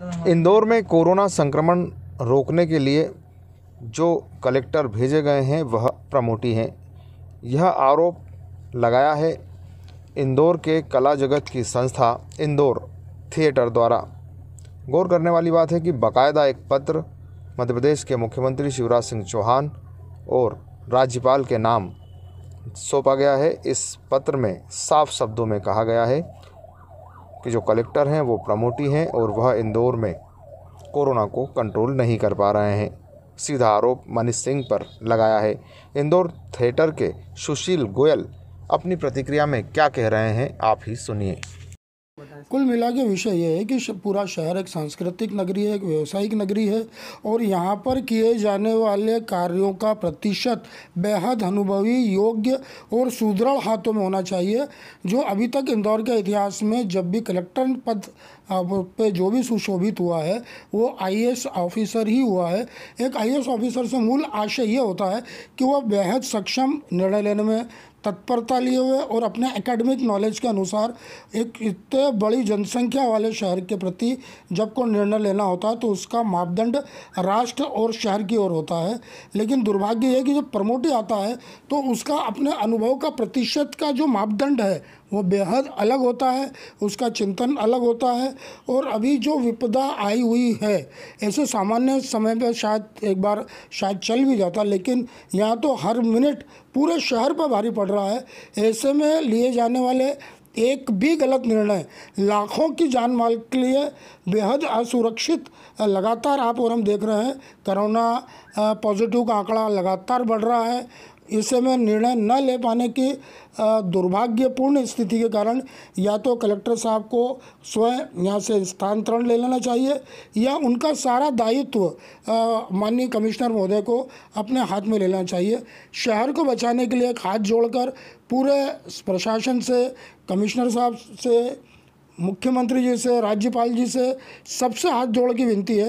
हाँ। इंदौर में कोरोना संक्रमण रोकने के लिए जो कलेक्टर भेजे गए हैं वह प्रमोटी हैं यह आरोप लगाया है इंदौर के कला जगत की संस्था इंदौर थिएटर द्वारा गौर करने वाली बात है कि बाकायदा एक पत्र मध्य प्रदेश के मुख्यमंत्री शिवराज सिंह चौहान और राज्यपाल के नाम सौंपा गया है इस पत्र में साफ शब्दों में कहा गया है कि जो कलेक्टर हैं वो प्रमोटी हैं और वह इंदौर में कोरोना को कंट्रोल नहीं कर पा रहे हैं सीधा आरोप मनीष सिंह पर लगाया है इंदौर थिएटर के सुशील गोयल अपनी प्रतिक्रिया में क्या कह रहे हैं आप ही सुनिए कुल मिला के विषय ये है कि पूरा शहर एक सांस्कृतिक नगरी है एक व्यावसायिक नगरी है और यहाँ पर किए जाने वाले कार्यों का प्रतिशत बेहद अनुभवी योग्य और सुदृढ़ हाथों में होना चाहिए जो अभी तक इंदौर के इतिहास में जब भी कलेक्टर पद पे जो भी सुशोभित हुआ है वो आई ऑफिसर ही हुआ है एक आई ऑफिसर से मूल आशय ये होता है कि वह बेहद सक्षम निर्णय लेने में तत्परता लिए हुए और अपने एकेडमिक नॉलेज के अनुसार एक इतने बड़ी जनसंख्या वाले शहर के प्रति जब कोई निर्णय लेना होता है तो उसका मापदंड राष्ट्र और शहर की ओर होता है लेकिन दुर्भाग्य यह कि जब प्रमोटी आता है तो उसका अपने अनुभव का प्रतिशत का जो मापदंड है वो बेहद अलग होता है उसका चिंतन अलग होता है और अभी जो विपदा आई हुई है ऐसे सामान्य समय पर शायद एक बार शायद चल भी जाता लेकिन यहाँ तो हर मिनट पूरे शहर पर भारी पड़ रहा है ऐसे में लिए जाने वाले एक भी गलत निर्णय लाखों की जान माल के लिए बेहद असुरक्षित लगातार आप और हम देख रहे हैं करोना पॉजिटिव का आंकड़ा लगातार बढ़ रहा है इसे में निर्णय न ले पाने की दुर्भाग्यपूर्ण स्थिति के कारण या तो कलेक्टर साहब को स्वयं यहाँ से स्थानांतरण ले लेना चाहिए या उनका सारा दायित्व माननीय कमिश्नर महोदय को अपने हाथ में लेना चाहिए शहर को बचाने के लिए एक हाथ जोड़कर पूरे प्रशासन से कमिश्नर कमिश्नर साहब से मुख्यमंत्री जी से राज्यपाल जी से सबसे हाथ जोड़ के विनती है